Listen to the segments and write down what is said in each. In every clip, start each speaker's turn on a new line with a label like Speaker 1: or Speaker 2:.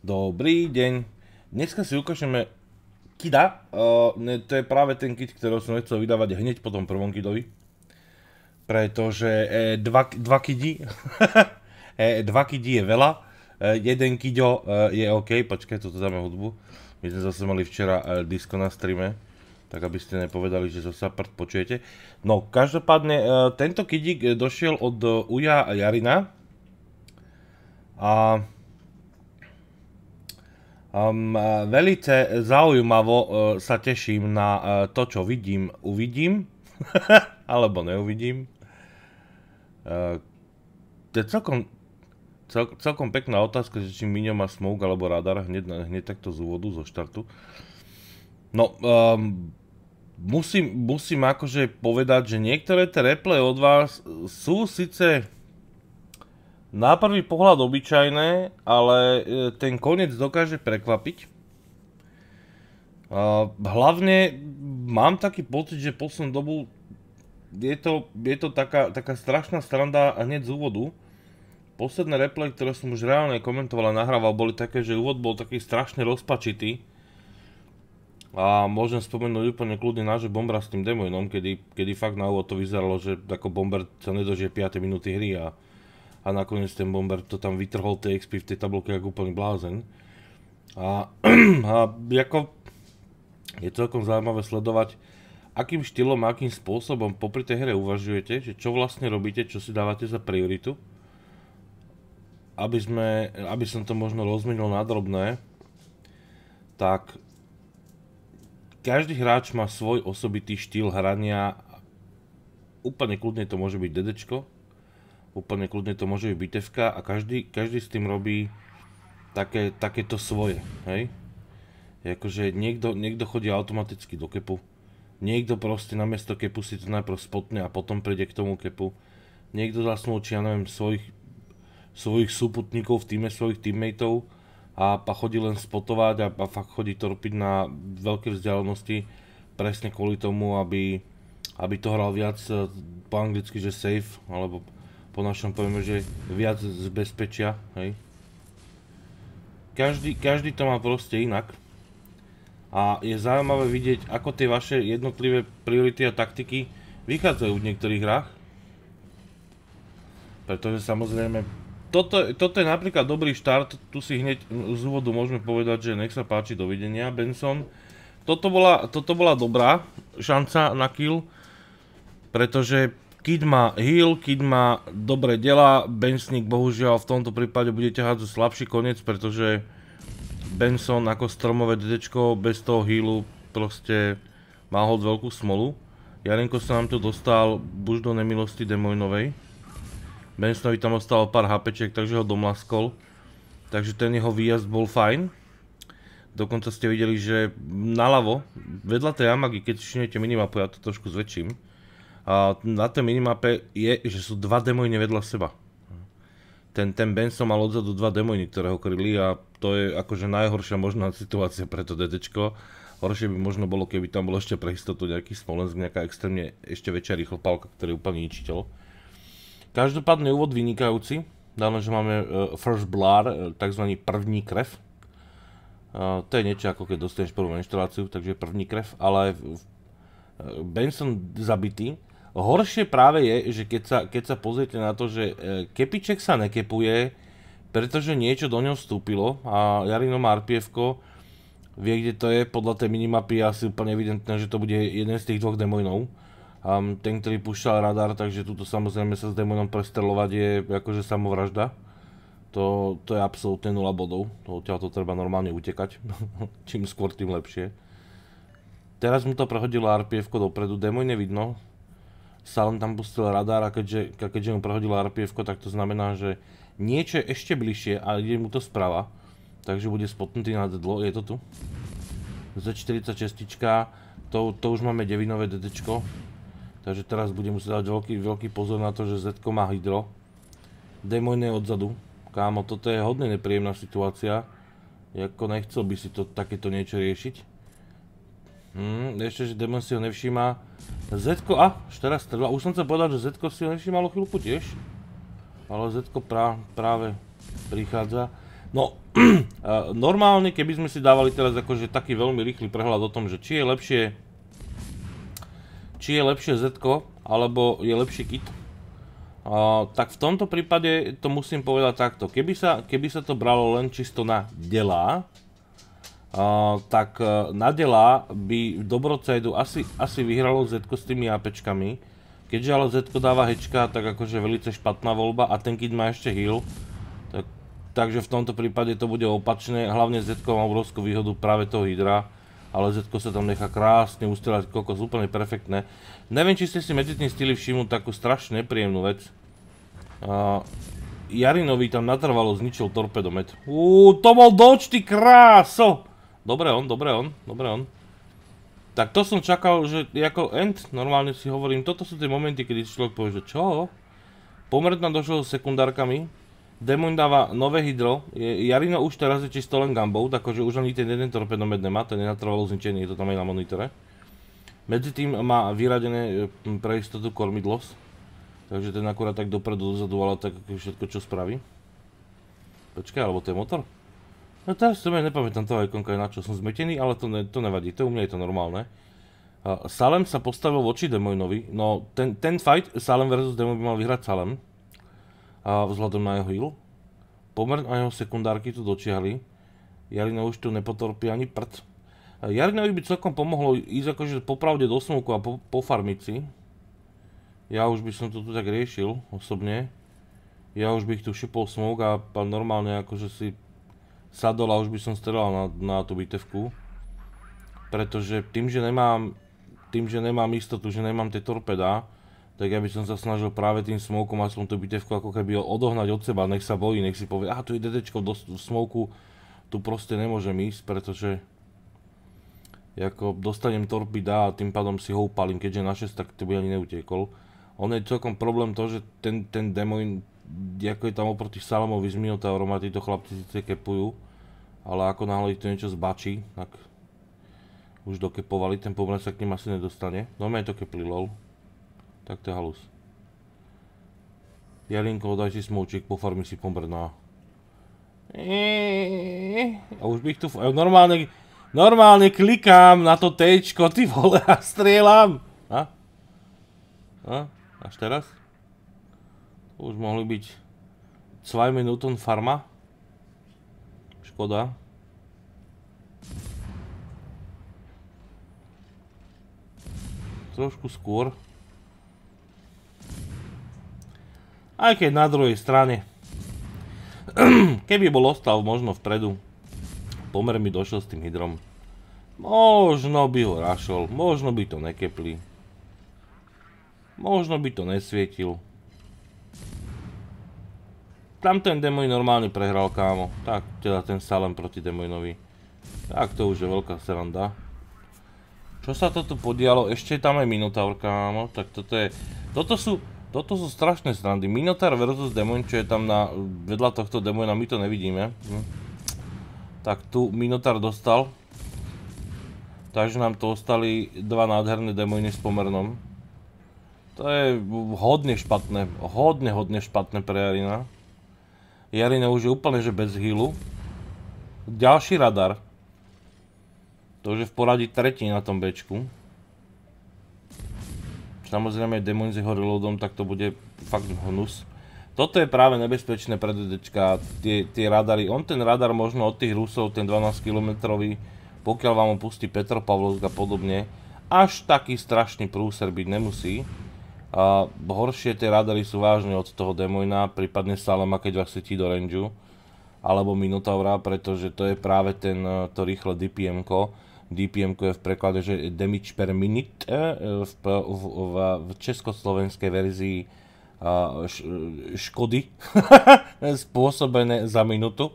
Speaker 1: Dobrý deň. Dneska si ukážeme kida. Uh, to je práve ten kid, ktorý som nechcel vydávať hneď po tom prvom kidovi. Pretože e, dva, dva kidi... E, dva kidi je veľa. E, jeden kido je OK. Počkaj, toto dáme hudbu. My sme zase mali včera eh, disco na streame. Tak aby ste nepovedali, že zase prd počujete. No, každopádne, tento kidik došiel od Uja Jarina. A... Um, zaujímavo uh, sa teším na uh, to, čo vidím, uvidím, alebo neuvidím. Uh, to je celkom, cel, celkom pekná otázka, že či Minio má smoke alebo radar hneď, hneď takto z úvodu, zo štartu. No, um, musím, musím akože povedať, že niektoré tie replay od vás sú síce na prvý pohľad obyčajné, ale e, ten koniec dokáže prekvapiť. E, hlavne mám taký pocit, že poslednú dobu je to, je to taká, taká strašná stranda hneď z úvodu. Posledné replay, ktoré som už reálne komentoval a nahrával, boli také, že úvod bol taký strašne rozpačitý. A môžem spomenúť úplne kľudne náš Bombra s tým demojnom, kedy, kedy fakt na úvod to vyzeralo, že ako Bomber sa nedožije 5. minúty hry a a nakoniec ten Bomber to tam vytrhol XP v tej tabulke ako úplný blázen. A, a ako je celkom zaujímavé sledovať, akým štýlom a akým spôsobom popri tej hre uvažujete, že čo vlastne robíte, čo si dávate za prioritu, aby, sme, aby som to možno rozmenil na drobné, tak každý hráč má svoj osobitý štýl hrania, úplne kľudne to môže byť dedečko, úplne kľudne to môže byť bitevka a každý, každý s tým robí také, takéto svoje, hej? Jakože niekto, niekto chodí automaticky do kepu, niekto proste namiesto kepu si to najprv spotne a potom príde k tomu kepu, niekto zasnúči, ja neviem, svojich, svojich súputníkov v týme, svojich teammateov a, a chodí len spotovať a, a fakt chodí robiť na veľké vzdialenosti presne kvôli tomu, aby, aby to hral viac eh, po anglicky, že safe, alebo po našom povieme, že viac z bezpečia, hej. Každý, každý to má proste inak. A je zaujímavé vidieť, ako tie vaše jednotlivé priority a taktiky vychádzajú v niektorých hrách. Pretože samozrejme, toto, toto je napríklad dobrý štart, tu si hneď z úvodu môžeme povedať, že nech sa páči, dovidenia, Benson. Toto bola, toto bola dobrá šanca na kill, pretože Kid má heal, Kid má dobré dela, Bensnik bohužiaľ v tomto prípade bude ťahať zo slabší koniec, pretože Benson ako stromové dedečko bez toho healu proste má hoď veľkú smolu. Jarenko sa nám tu dostal buď do nemilosti Demoinovej. Bensonovi tam ostalo pár HPček, takže ho domlaskol. Takže ten jeho výjazd bol fajn. Dokonca ste videli, že naľavo, vedľa tej Yamagi, keď šinete minimapu, ja to trošku zväčším, na tej minimape je, že sú dva demojne vedľa seba. Ten, ten Benson mal odzadu dva demojny, ktoré ho kryli a to je akože najhoršia možná situácia pre to dedečko. Horšie by možno bolo, keby tam bol ešte pre istotu nejaký Smolensk, nejaká extrémne ešte väčšia rýchlopálka, ktorý úplne ničiteľ. Každopádne úvod vynikajúci. dáno, že máme uh, First Blood, uh, tzv. první krev. Uh, to je niečo ako keď dostaneš prvú menštruáciu, takže první krev, ale e, Benson zabitý, Horšie práve je, že keď sa, keď sa pozriete na to, že e, kepiček sa nekepuje, pretože niečo do ňo vstúpilo a Jarino rpf vie, kde to je, podľa tej minimapy je asi úplne evidentné, že to bude jeden z tých dvoch demonov. Um, ten, ktorý púšťal radar, takže tuto samozrejme sa s demonom prestrelovať je akože samovražda. To, to je absolútne nula bodov, to odtiaľ to treba normálne utekať, čím skôr tým lepšie. Teraz mu to prehodilo rpf dopredu, demon nevidno, Salem tam pustil radar a keďže, keďže mu prehodilo rpf tak to znamená, že niečo je ešte bližšie a ide mu to sprava. Takže bude spotnutý na dlo, je to tu. Z46, to, to už máme devinové DD. Takže teraz budem musieť dať veľký, veľký pozor na to, že Z má hydro. Demojné odzadu. Kámo, toto je hodne nepríjemná situácia. Jako nechcel by si to takéto niečo riešiť. Hmm, ešte, že Demon si ho nevšíma. Zetko, a, už teraz treba, už som chcel povedať, že Zetko si ho nevšímalo chvíľku tiež. Ale Zetko prá, práve prichádza. No, normálne, keby sme si dávali teraz akože taký veľmi rýchly prehľad o tom, že či je lepšie či je lepšie Zetko, alebo je lepší kit, Uh, tak v tomto prípade to musím povedať takto. Keby sa, keby sa to bralo len čisto na delá, tak e, Nadela by Dobrocajdu asi, asi vyhralo Z s tými APčkami. Keďže ale Z dáva hečka, tak akože veľce špatná voľba a ten kid má ešte heal. Tak, takže v tomto prípade to bude opačné, hlavne Z má obrovskú výhodu práve toho Hydra. Ale Z sa tam nechá krásne ustrelať, kokos, úplne perfektné. Neviem, či ste si medzi tým stili všimnúť takú strašne nepríjemnú vec. Uh, Jarinovi tam natrvalo zničil torpedomet. Uuu, to bol doč, ty kráso! Dobre on, dobre on, dobre on. Tak to som čakal, že ako end, normálne si hovorím, toto sú tie momenty, kedy si človek povie, že čo? Pomrd nám došlo s sekundárkami, Demon dáva nové hydro, Jarino už teraz je čisto len gambou, takže už ani ten jeden torpedomet nemá, ten je natrvalo zničený, je to tam aj na monitore. Medzi tým má vyradené hm, pre istotu kormidlos, takže ten akurát tak dopredu dozadu, ale tak všetko čo spraví. Počkaj, alebo to je motor? No teraz to nepamätám toho ikonka, na čo som zmetený, ale to, ne, to nevadí, to u mňa je to normálne. Uh, Salem sa postavil voči Demoinovi, no ten, ten fight Salem versus Demoin by mal vyhrať Salem, uh, vzhľadom na jeho heal. Pomer a jeho sekundárky tu dočiahli, Jarino už tu nepotorpí ani prd. Uh, Jarinovi by celkom pomohlo ísť akože popravde do smoku a po, po farmici. Ja už by som to tu tak riešil osobne. Ja už bych tu šipol smok a normálne akože si sadol a už by som strelal na, na tú bitevku. Pretože tým, že nemám, tým, že nemám istotu, že nemám tie torpeda, tak ja by som sa snažil práve tým smokom aspoň tú bitevku ako keby odohnať od seba, nech sa bojí, nech si povie, aha, tu je dedečko do smoku, tu proste nemôžem ísť, pretože ako dostanem torpida a tým pádom si ho upalím, keďže na 6, tak to by ani neutiekol. On je celkom problém to, že ten, ten demoin, ako je tam oproti Salomovi z Minotaurom a títo chlapci síce kepujú, ale ako náhle ich to niečo zbačí, tak už dokepovali, ten pomlec sa k ním asi nedostane. No mňa to kepli lol. Tak to je halus. Jelinko, daj si smoučík, po farmi si pomrná. A už bych tu... Normálne, normálne klikám na to tečko, ty vole, a strieľam. A? A? Až teraz? Už mohli byť 2 minúton farma. Škoda. Trošku skôr. Aj keď na druhej strane. Keby bol ostal možno vpredu. Pomer mi došiel s tým hydrom. Možno by ho rašol, možno by to nekepli. Možno by to nesvietil. Tam ten Demoj normálne prehral, kámo. Tak, teda ten Salem proti Demojnovi. Tak to už je veľká seranda. Čo sa toto podialo? Ešte tam je Minotaur, kámo. Tak toto je... Toto sú... Toto sú strašné srandy. Minotaur versus Demon, čo je tam na... Vedľa tohto Demona, my to nevidíme. Hm. Tak tu Minotaur dostal. Takže nám to ostali dva nádherné Demony s pomernom. To je hodne špatné, hodne, hodne špatné pre Arina. Jarina už je úplne že bez hýlu. Ďalší radar. To už je v poradí tretí na tom Bčku. Samozrejme s jeho reloadom, tak to bude fakt hnus. Toto je práve nebezpečné pre DDčka, tie, tie radary. On ten radar možno od tých Rusov, ten 12 km pokiaľ vám ho pustí Pavlovsk a podobne, až taký strašný prúser byť nemusí. A horšie tie radary sú vážne od toho Demoina, prípadne Salama, keď vás chytí do range alebo Minotaura, pretože to je práve ten, e, to rýchle dpm -ko. dpm -ko je v preklade, že damage per minute, e, v, v, v, v československej verzii š, škody spôsobené za minutu.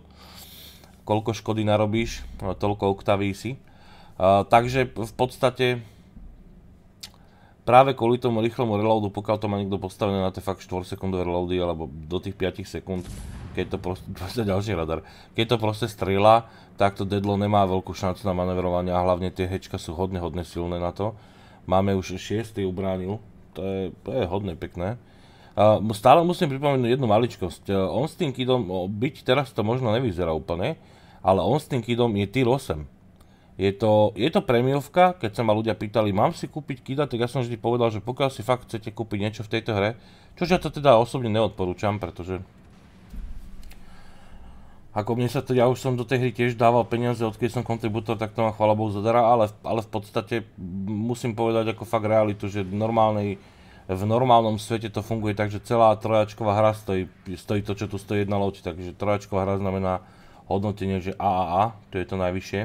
Speaker 1: Koľko škody narobíš, toľko oktaví si. Takže v podstate Práve kvôli tomu rýchlemu reloadu, pokiaľ to má niekto postavené na tie fakt 4 sekundové reloady alebo do tých 5 sekúnd, keď to proste, je ďalší radar, keď to proste strieľa, tak to deadlo nemá veľkú šancu na manevrovanie a hlavne tie hečka sú hodne, hodne silné na to. Máme už 6. ubránil, to je, to je hodne pekné. Uh, stále musím pripomenúť jednu maličkosť. Uh, on s tým kidom, byť teraz to možno nevyzerá úplne, ale on s tým kidom je tier 8. Je to, je to keď sa ma ľudia pýtali, mám si kúpiť Kida, tak ja som vždy povedal, že pokiaľ si fakt chcete kúpiť niečo v tejto hre, čo ja to teda osobne neodporúčam, pretože ako mne sa to, ja už som do tej hry tiež dával peniaze, odkedy som kontributor, tak to mám chvala Bohu zadara, ale, ale v podstate musím povedať ako fakt realitu, že v normálnej, v normálnom svete to funguje tak, že celá trojačková hra stojí, stojí to, čo tu stojí jedna loď, takže trojačková hra znamená hodnotenie, že AAA, to je to najvyššie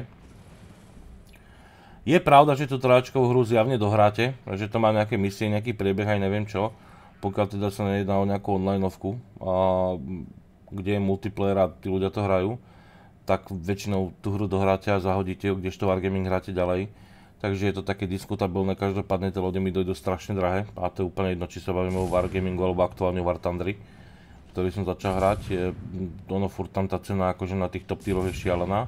Speaker 1: je pravda, že tú trojačkovú hru zjavne dohráte, že to má nejaké misie, nejaký priebeh, aj neviem čo, pokiaľ teda sa nejedná o nejakú onlineovku, a, kde je multiplayer a tí ľudia to hrajú, tak väčšinou tú hru dohráte a zahodíte ju, kdežto Wargaming hráte ďalej. Takže je to také diskutabilné, každopádne tie lode mi dojdú strašne drahé a to je úplne jedno, či sa bavíme o Wargamingu alebo aktuálne o War Thundry ktorý som začal hrať, je, ono furt tam tá cena akože na tých top tieroch je šialená.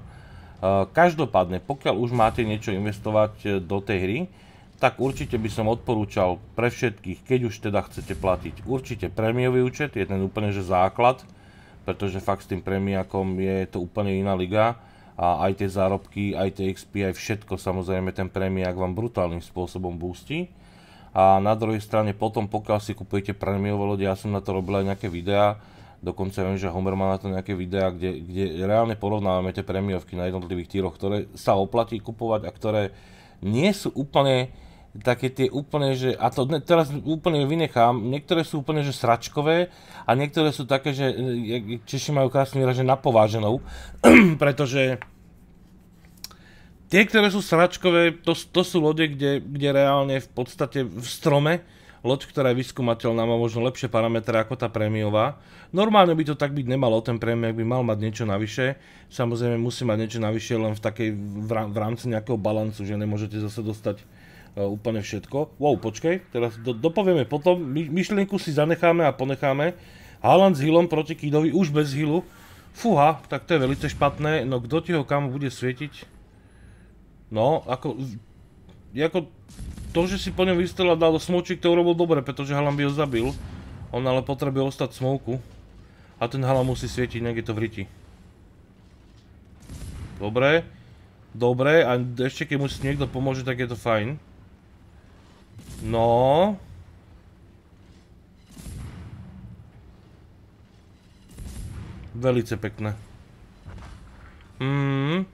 Speaker 1: E, každopádne, pokiaľ už máte niečo investovať e, do tej hry, tak určite by som odporúčal pre všetkých, keď už teda chcete platiť, určite prémiový účet, je ten úplne že základ, pretože fakt s tým prémiakom je to úplne iná liga a aj tie zárobky, aj tie XP, aj všetko samozrejme ten prémiak vám brutálnym spôsobom boostí. A na druhej strane potom, pokiaľ si kupujete premiové lode, ja som na to robil aj nejaké videá, Dokonca viem, že Homer má na to nejaké videá, kde, kde reálne porovnávame tie premiovky na jednotlivých týroch, ktoré sa oplatí kupovať a ktoré nie sú úplne také tie úplne, že, a to ne, teraz úplne vynechám, niektoré sú úplne, že sračkové a niektoré sú také, že e, e, Češi majú krásne výraz, že napováženou, pretože tie, ktoré sú sračkové, to, to sú lode, kde, kde reálne v podstate v strome loď, ktorá je vyskúmateľná, má možno lepšie parametre ako tá prémiová. Normálne by to tak byť nemalo, ten prémiak by mal mať niečo navyše. Samozrejme musí mať niečo navyše len v takej v rámci nejakého balancu, že nemôžete zase dostať e, úplne všetko. Wow, počkej, teraz do, dopovieme potom, My, myšlienku si zanecháme a ponecháme. Haaland s Hillom proti Kidovi, už bez Hillu. Fúha, tak to je veľmi špatné, no kto ti ho kam bude svietiť? No, ako... Ako to, že si po ňom vystrel a dal smočík, to urobil dobre, pretože halam by ho zabil. On ale potrebuje ostať smoku. A ten halam musí svietiť, je to vriti. Dobre. Dobre, a ešte keď mu niekto pomôže, tak je to fajn. No. Velice pekné. Mm.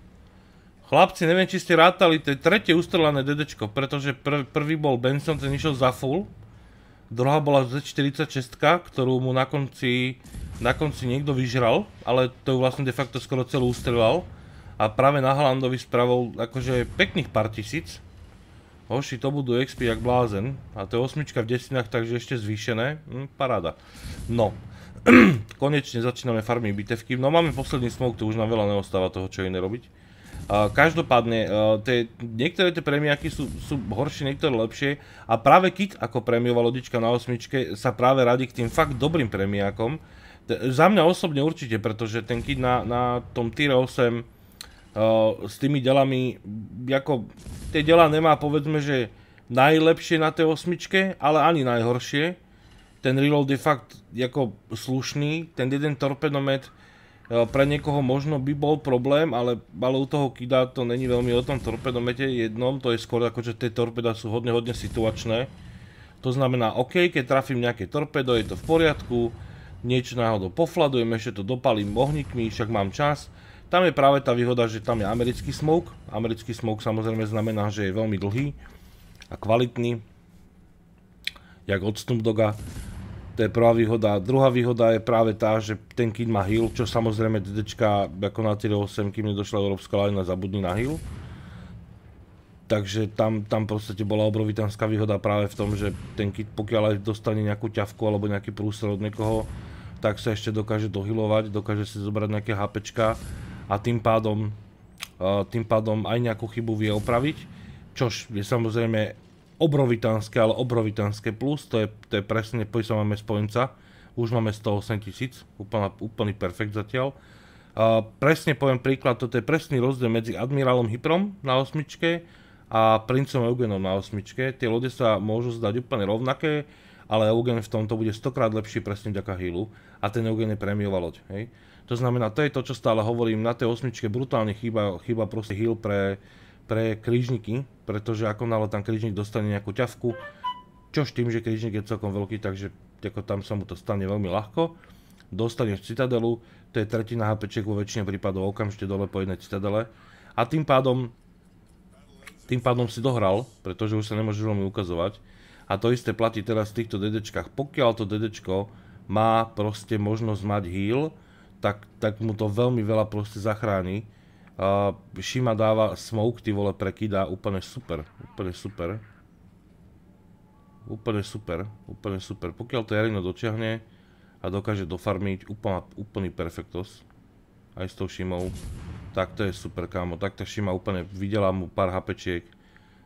Speaker 1: Chlapci, neviem, či ste rátali to tretie ustrelané dedečko, pretože prvý bol Benson, ten išiel za full. Druhá bola Z46, ktorú mu na konci, na konci niekto vyžral, ale to ju vlastne de facto skoro celú ustrelal. A práve na Hlandovi spravil akože pekných pár tisíc. Hoši, to budú XP jak blázen. A to je osmička v desinách, takže ešte zvýšené. Hm, paráda. No. Konečne začíname farmy bitevky. No máme posledný smoke, to už nám veľa neostáva toho, čo iné robiť každopádne, e, tie, niektoré tie premiaky sú, sú horšie, niektoré lepšie a práve Kit ako premiová lodička na osmičke sa práve radí k tým fakt dobrým premiakom. T- za mňa osobne určite, pretože ten Kit na, na tom Tyre 8 uh, s tými delami, ako tie dela nemá povedzme, že najlepšie na tej osmičke, ale ani najhoršie. Ten reload je fakt slušný, ten jeden torpedomet E, pre niekoho možno by bol problém, ale, u toho Kida to není veľmi o tom torpedomete jednom, to je skôr ako, že tie torpeda sú hodne, hodne situačné. To znamená, OK, keď trafím nejaké torpedo, je to v poriadku, niečo náhodou pofladujem, ešte to dopalím ohníkmi, však mám čas. Tam je práve tá výhoda, že tam je americký smoke. Americký smoke samozrejme znamená, že je veľmi dlhý a kvalitný, jak od Snoop to je prvá výhoda. Druhá výhoda je práve tá, že ten kit má heal, čo samozrejme DDčka ako na tier 8, kým nedošla Európska lajna, zabudni na heal. Takže tam, tam proste bola obrovitánska výhoda práve v tom, že ten kit pokiaľ aj dostane nejakú ťavku alebo nejaký prúser od niekoho, tak sa ešte dokáže dohilovať, dokáže si zobrať nejaké HPčka a tým pádom, tým pádom aj nejakú chybu vie opraviť, čož je samozrejme obrovitánske, ale obrovitánske plus, to je, to je presne, poď sa máme spojenca, už máme 108 tisíc, úplný, perfekt zatiaľ. Uh, presne poviem príklad, toto je presný rozdiel medzi admirálom Hyprom na osmičke a princom Eugenom na osmičke. Tie lode sa môžu zdať úplne rovnaké, ale Eugen v tomto bude stokrát lepší presne vďaka hillu a ten Eugen je prémiová loď. Hej? To znamená, to je to, čo stále hovorím, na tej osmičke brutálne chýba, chýba proste heal pre, pre krížniky, pretože ako nále tam križník dostane nejakú ťavku, čož tým, že križník je celkom veľký, takže ako tam sa mu to stane veľmi ľahko, Dostane v citadelu, to je tretina HPček vo väčšine prípadov, okamžite dole po jednej citadele a tým pádom tým pádom si dohral, pretože už sa nemôžeš veľmi ukazovať. A to isté platí teraz v týchto dedečkách, Pokiaľ to dedečko má proste možnosť mať heal, tak, mu to veľmi veľa proste zachráni Uh, Šima dáva smoke, ty vole, prekydá úplne super, úplne super. Úplne super, úplne super. Pokiaľ to Jarino dotiahne a dokáže dofarmiť úplná, úplný perfektos, aj s tou Šimou, tak to je super, kámo. Tak tá Šima úplne videla mu pár hapečiek,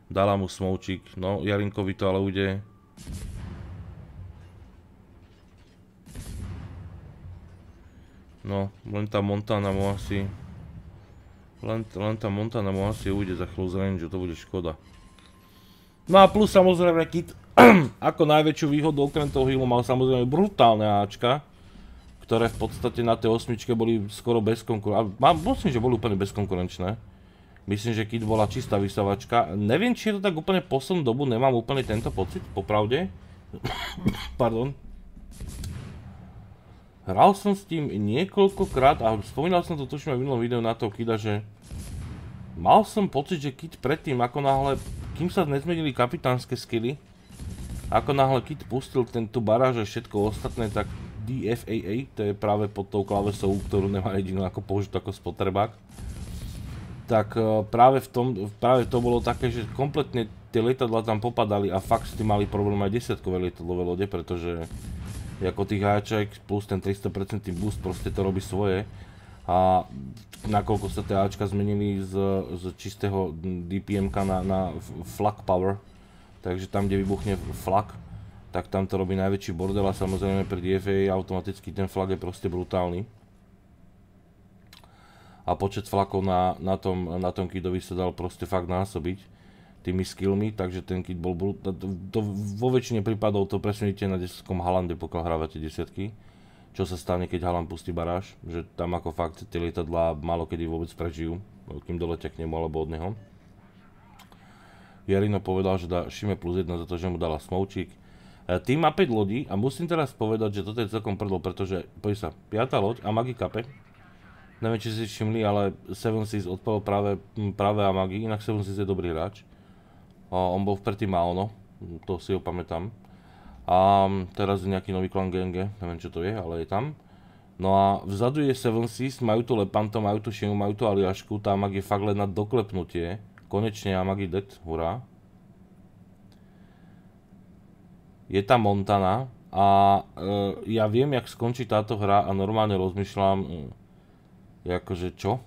Speaker 1: dala mu smoučik, no Jarinkovi to ale ujde. No, len tá Montana mu asi len, tá Montana mu asi ujde za chvíľu range, to bude škoda. No a plus samozrejme Kit, ako najväčšiu výhodu okrem toho healu mal samozrejme brutálne Ačka, ktoré v podstate na tej osmičke boli skoro bezkonkurenčné. Myslím, že boli úplne bezkonkurenčné. Myslím, že Kit bola čistá vysavačka. Neviem, či je to tak úplne poslednú dobu, nemám úplne tento pocit, popravde. Pardon. Hral som s tým niekoľkokrát a spomínal som to tuším aj v minulom videu na toho Kida, že mal som pocit, že Kid predtým, ako náhle, kým sa nezmenili kapitánske skilly, ako náhle Kid pustil tento baráž a všetko ostatné, tak DFAA, to je práve pod tou klavesou, ktorú nemá jedinú ako použiť ako spotrebák, tak e, práve v tom, práve to bolo také, že kompletne tie letadla tam popadali a fakt s tým mali problém aj desiatkové letadlové lode, pretože ako tých Aček, plus ten 300% boost, proste to robí svoje. A nakoľko sa tie Ačka zmenili z, z čistého DPM-ka na, na flak power, takže tam, kde vybuchne flak, tak tam to robí najväčší bordel a samozrejme pri DFA automaticky ten flak je proste brutálny. A počet flakov na, na tom, na tom kidovi sa dal proste fakt násobiť tými skillmi, takže ten kit bol brut... To, vo väčšine prípadov to presunite na desetkom Halande, pokiaľ hrávate desiatky. Čo sa stane, keď Haland pustí baráž, že tam ako fakt tie lietadlá malo kedy vôbec prežijú, kým doletia k nemu alebo od neho. Jarino povedal, že dá Šime plus 1 za to, že mu dala smoučík. E, tým má 5 lodí a musím teraz povedať, že toto je celkom prdlo, pretože, poď sa, 5. loď a Magi kape, Neviem, či si všimli, ale Seven Seas odpadol práve, práve magi, inak Seven Seas je dobrý hráč on bol vtretý Maono, to si ho pamätám. A mm, teraz je nejaký nový klan GNG, neviem čo to je, ale je tam. No a vzadu je Seven Seas, majú tu Lepanto, majú tu Shinu, majú tu Aliašku, tá mag je fakt len na doklepnutie. Konečne je dead, hurá. Je tam Montana a e, ja viem, jak skončí táto hra a normálne rozmýšľam, e, akože čo?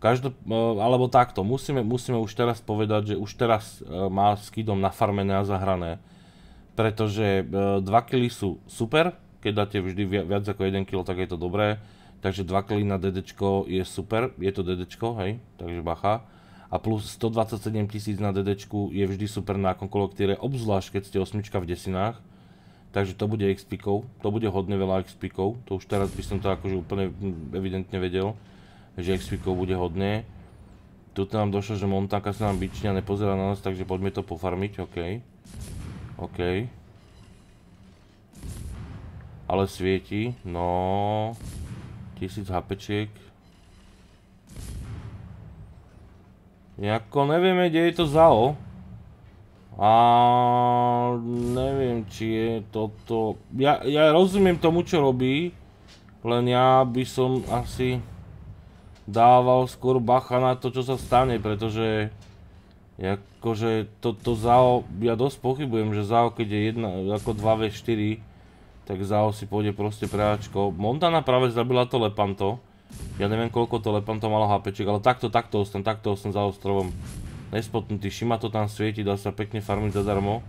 Speaker 1: Každop, e, alebo takto, musíme, musíme už teraz povedať, že už teraz e, má skidom nafarmené a zahrané, pretože 2 e, kg sú super, keď dáte vždy viac ako 1 kg, tak je to dobré, takže 2 kg na DD je super, je to DD, hej, takže bacha. A plus 127 tisíc na DD je vždy super na akomkoľvek týre, obzvlášť keď ste osmička v desinách, takže to bude xp -kov. to bude hodne veľa xp -kov. to už teraz by som to akože úplne hm, evidentne vedel takže expikov bude hodne. Tuto nám došlo, že Montaka sa nám byčne a nepozerá na nás, takže poďme to pofarmiť, OK. Okej. Ale svieti, no... tisíc hapečiek. Nejako nevieme, kde je to ZAO. A neviem, či je toto... ja rozumiem tomu, čo robí, len ja by som asi dával skôr bacha na to, čo sa stane, pretože akože toto ZAO, ja dosť pochybujem, že ZAO keď je jedna, ako 2v4, tak ZAO si pôjde proste Ačko. Montana práve zabila to Lepanto, ja neviem koľko to Lepanto malo HPček, ale takto, takto ostan, takto ostan za ostrovom. Nespotnutý, Šima to tam svieti, dá sa pekne farmiť zadarmo,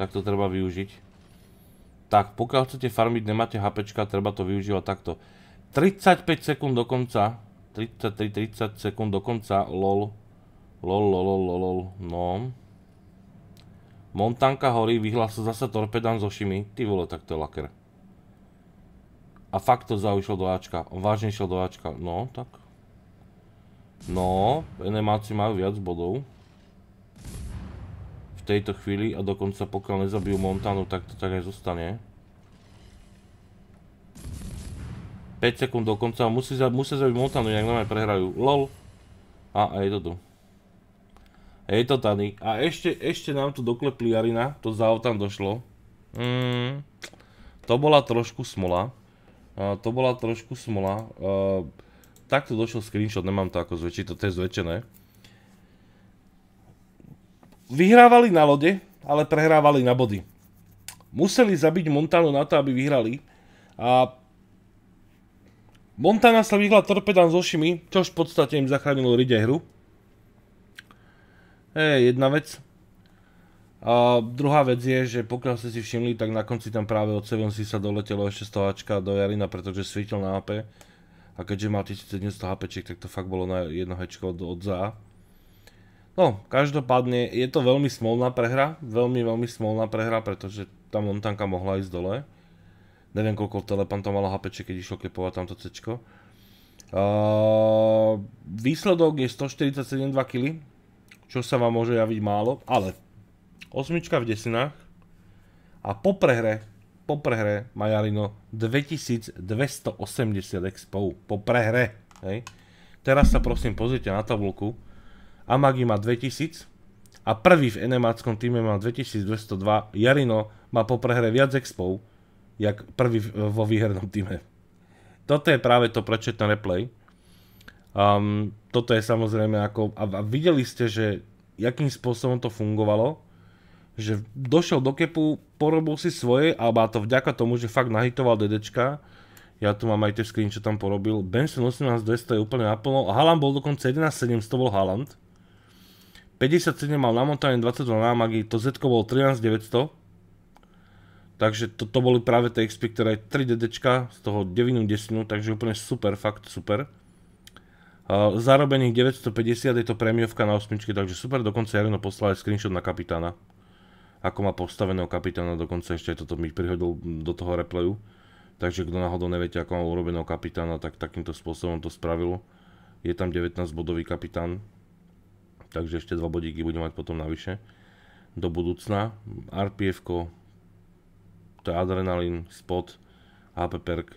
Speaker 1: tak to treba využiť. Tak, pokiaľ chcete farmiť, nemáte HPčka, treba to využívať takto. 35 sekúnd dokonca. konca, 33-30 sekúnd do konca, lol. Lol, lol, lol, lol, no. Montanka horí, vyhlásil zasa torpedán so šimi. Ty vole, tak to je laker. A fakt to zaušiel do Ačka. Vážne šiel do Ačka. No, tak. No, enemáci majú viac bodov. V tejto chvíli a dokonca pokiaľ nezabijú Montanu, tak to tak aj zostane. 5 sekúnd do konca musí musia zabiť Montanu, inak normálne prehrajú. LOL. A, a je to tu. Je to tady. A ešte, ešte nám tu doklepli Jarina, to za tam došlo. Mmm, to bola trošku smola. to bola trošku smola. takto došiel screenshot, nemám to ako zväčšiť, to je zväčšené. Vyhrávali na lode, ale prehrávali na body. Museli zabiť Montanu na to, aby vyhrali. A Montana sa vyhla torpedám so Šimi, čož v podstate im zachránilo Ride hru. je jedna vec. A druhá vec je, že pokiaľ ste si všimli, tak na konci tam práve od si sa doletelo ešte z Ačka do Jarina, pretože svítil na AP. A keďže mal 1700 HP, tak to fakt bolo na jedno hečko od, od ZA. No, každopádne je to veľmi smolná prehra, veľmi, veľmi smolná prehra, pretože tá Montanka mohla ísť dole. Neviem, koľko Telepan to malo hapeče, keď išlo kepovať tamto cečko. výsledok je 147,2 kg, čo sa vám môže javiť málo, ale osmička v desinách a po prehre, po prehre má Jarino 2280 expov, po prehre, hej. Teraz sa prosím pozrite na tabulku, Amagi má 2000 a prvý v enemáckom týme má 2202, Jarino má po prehre viac expov, jak prvý vo výhernom týme. Toto je práve to, prečo je ten replay. Um, toto je samozrejme ako... A, videli ste, že jakým spôsobom to fungovalo, že došiel do kepu, porobil si svoje, a to vďaka tomu, že fakt nahitoval dedečka, ja tu mám aj tie screen, čo tam porobil, Benson 18200 je úplne naplno, a Haaland bol dokonca 11700, bol Haaland, 57 mal namontané 22 na magii. to Z bol 13900, Takže to, to boli práve tie XP, ktoré je 3 DDčka, z toho 9 10 takže úplne super, fakt super. Uh, zarobených 950 je to prémiovka na 8, takže super, dokonca Jareno poslal aj screenshot na kapitána. Ako má postaveného kapitána, dokonca ešte aj toto mi prihodil do toho replayu. Takže kto náhodou neviete, ako má urobeného kapitána, tak takýmto spôsobom to spravil. Je tam 19 bodový kapitán, takže ešte 2 bodíky budem mať potom navyše do budúcna. RPF to je adrenalín, spot, HP perk.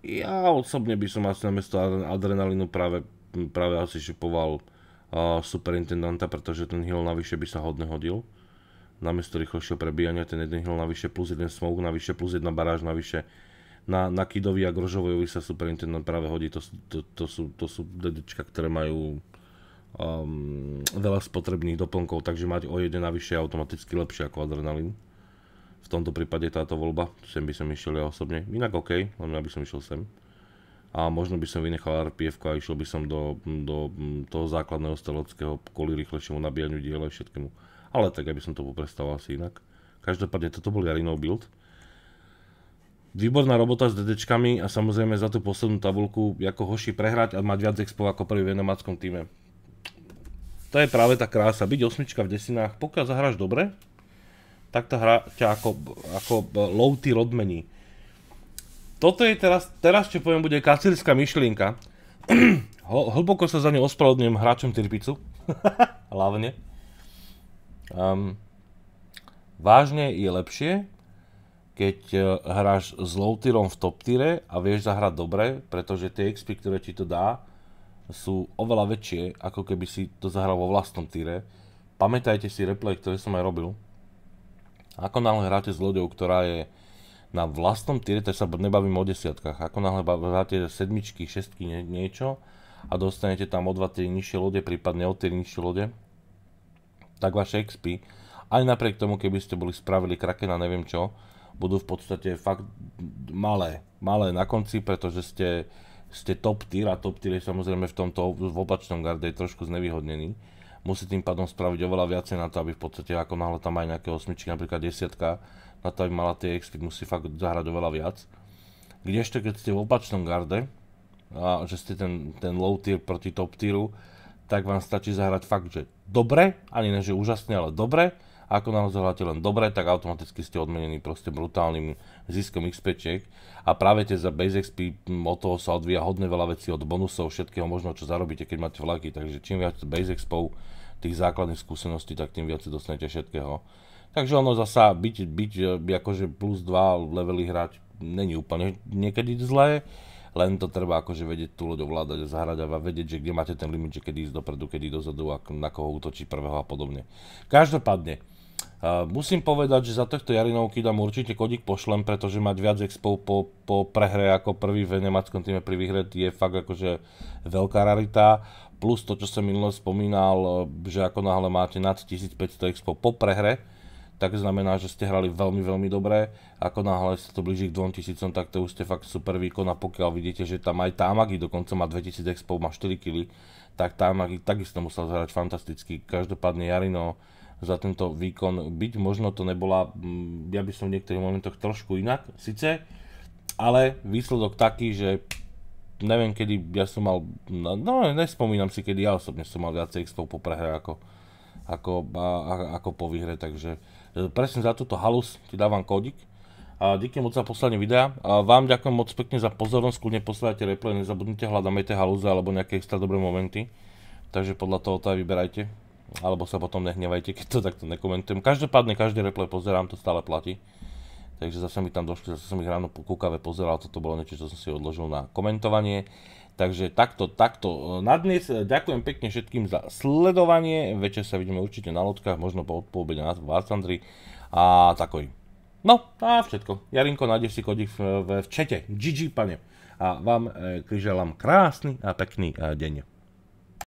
Speaker 1: Ja osobne by som asi namiesto adrenalínu práve, práve asi šupoval uh, superintendanta, pretože ten heal navyše by sa hodne hodil. Namiesto rýchlejšieho prebíjania ten jeden heal navyše plus jeden smog navyše plus jedna baráž navyše. Na, na Kidovi a Grožovojovi sa superintendant práve hodí, to, to, to sú, to sú dedečka, ktoré majú um, veľa spotrebných doplnkov, takže mať o jeden navyše je automaticky lepšie ako adrenalín v tomto prípade táto voľba, sem by som išiel ja osobne, inak OK, len ja by som išiel sem. A možno by som vynechal RPF a išiel by som do, do toho základného steleckého kvôli rýchlejšiemu nabíjaniu diela a všetkému. Ale tak, aby som to poprestal asi inak. Každopádne, toto bol Jarino build. Výborná robota s DD a samozrejme za tú poslednú tabulku ako hoši prehrať a mať viac expo ako prvý v jednomáckom týme. To je práve tá krása, byť osmička v desinách, pokiaľ zahráš dobre, tak tá hra ťa ako, ako low tier odmení. Toto je teraz, teraz čo poviem, bude kacírska myšlienka. Hlboko sa za ňu ospravedlňujem hráčom Tirpicu. Hlavne. Um, vážne je lepšie, keď e, hráš s low tierom v top tire a vieš zahrať dobre, pretože tie XP, ktoré ti to dá, sú oveľa väčšie, ako keby si to zahral vo vlastnom tire. Pamätajte si replay, ktoré som aj robil. Ako náhle hráte s loďou, ktorá je na vlastnom tiere, tak sa nebavím o desiatkách, ako náhle hráte sedmičky, šestky, nie, niečo a dostanete tam o dva tie nižšie lode, prípadne o 3 nižšie lode, tak vaše XP, aj napriek tomu, keby ste boli spravili krakena, neviem čo, budú v podstate fakt malé, malé na konci, pretože ste, ste top tier a top tier je samozrejme v tomto v opačnom garde je trošku znevýhodnený musí tým pádom spraviť oveľa viacej na to, aby v podstate ako náhle tam aj nejaké osmičky, napríklad desiatka, na to, aby mala tie XP, musí fakt zahrať oveľa viac. Kdežto, keď ste v opačnom garde, a že ste ten, ten low tier proti top tieru, tak vám stačí zahrať fakt, že dobre, ani ne, že úžasne, ale dobre, a ako naozaj len dobre, tak automaticky ste odmenení proste brutálnym ziskom XP-čiek a práve tie za base XP, od toho sa odvíja hodne veľa vecí od bonusov, všetkého možno, čo zarobíte, keď máte vlaky, takže čím viac base XP, tých základných skúseností, tak tým viac si dostanete všetkého. Takže ono zasa byť, byť e, akože plus 2 levely hrať není úplne niekedy zlé, len to treba akože vedieť tú loď ovládať a zahrať a vedieť, že kde máte ten limit, že kedy ísť dopredu, kedy dozadu a na koho útočí prvého a podobne. Každopádne, uh, musím povedať, že za tohto Jarinovky dám určite kodík pošlem, pretože mať viac expo po, po prehre ako prvý v nemeckom týme pri výhre je fakt akože veľká rarita plus to, čo som minule spomínal, eh, že ako náhle máte nad 1500 expo po prehre, tak znamená, že ste hrali veľmi, veľmi dobre. Ako náhle sa to blíži k 2000, tak to už ste fakt super výkon a pokiaľ vidíte, že tam aj Tamagi dokonca má 2000 expo, má 4 kg, tak Tamagi takisto musel zhrať fantasticky. Každopádne Jarino za tento výkon byť, možno to nebola, mm, ja by som v niektorých momentoch trošku inak, síce, ale výsledok taký, že neviem, kedy ja som mal, no, no nespomínam si, kedy ja osobne som mal viacej xtov po prehre ako, ako, a, a, ako po výhre, takže e, presne za túto halus ti dávam kódik. A díky moc za poslanie videa. A vám ďakujem moc pekne za pozornosť, kľudne posielajte replay, nezabudnite hľadáme tie halúze alebo nejaké extra dobré momenty. Takže podľa toho to aj vyberajte. Alebo sa potom nehnevajte, keď to takto nekomentujem. Každopádne, každý replay pozerám, to stále platí takže zase mi tam došli, zase som ich ráno kúkave pozeral, toto bolo niečo, čo som si odložil na komentovanie. Takže takto, takto e, na dnes. E, ďakujem pekne všetkým za sledovanie. Večer sa vidíme určite na lodkách, možno po odpôbede na Vácandri. A takoj. No a všetko. Jarinko, nájdeš si kodik v, v, v čete. GG, pane. A vám e, križelám krásny a pekný e, deň.